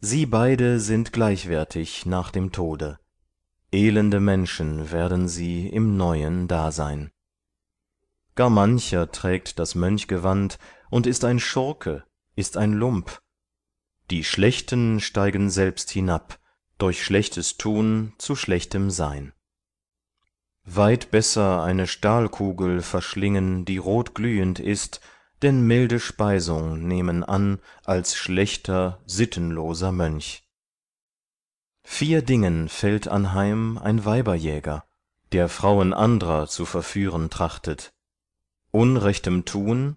sie beide sind gleichwertig nach dem tode elende menschen werden sie im neuen dasein gar mancher trägt das mönchgewand und ist ein schurke ist ein lump die schlechten steigen selbst hinab durch schlechtes tun zu schlechtem sein weit besser eine stahlkugel verschlingen die rotglühend ist denn milde speisung nehmen an als schlechter sittenloser mönch vier dingen fällt anheim ein weiberjäger der frauen andrer zu verführen trachtet unrechtem tun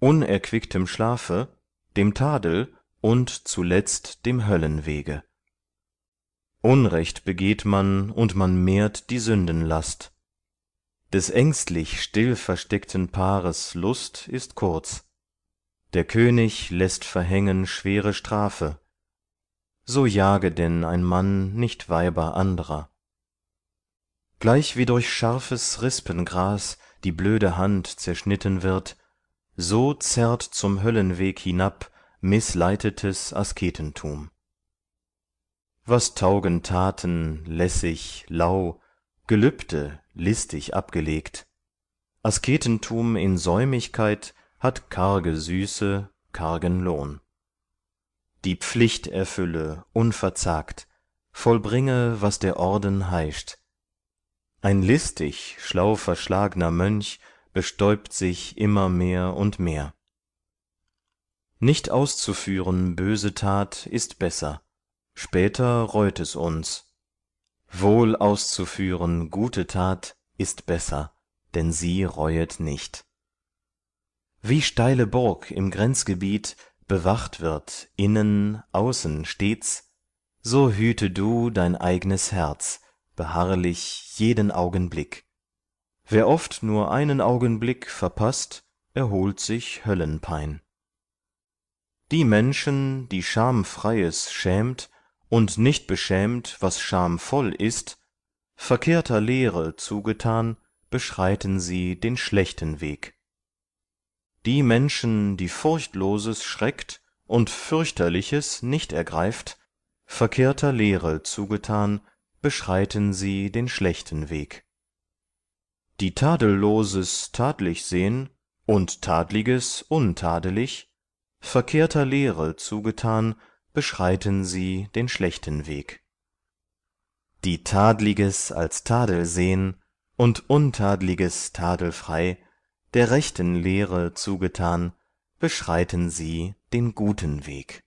unerquicktem schlafe dem tadel und zuletzt dem höllenwege unrecht begeht man und man mehrt die Sündenlast, des ängstlich still versteckten paares lust ist kurz der könig läßt verhängen schwere strafe so jage denn ein mann nicht weiber andrer wie durch scharfes rispengras die blöde hand zerschnitten wird so zerrt zum höllenweg hinab mißleitetes asketentum was taugen taten lässig lau gelübde listig abgelegt asketentum in säumigkeit hat karge süße kargen lohn die pflicht erfülle unverzagt vollbringe was der orden heischt ein listig schlau verschlagner mönch bestäubt sich immer mehr und mehr nicht auszuführen böse tat ist besser später reut es uns wohl auszuführen gute tat ist besser denn sie reuet nicht wie steile burg im grenzgebiet bewacht wird innen außen stets so hüte du dein eignes herz beharrlich jeden augenblick wer oft nur einen augenblick verpaßt erholt sich höllenpein die menschen die schamfreies schämt und nicht beschämt was schamvoll ist verkehrter lehre zugetan beschreiten sie den schlechten weg die menschen die furchtloses schreckt und fürchterliches nicht ergreift verkehrter lehre zugetan beschreiten sie den schlechten weg die tadelloses tadlich sehn und tadliges untadelig verkehrter lehre zugetan beschreiten sie den schlechten weg die tadliges als tadel sehn und untadliges tadelfrei der rechten lehre zugetan beschreiten sie den guten weg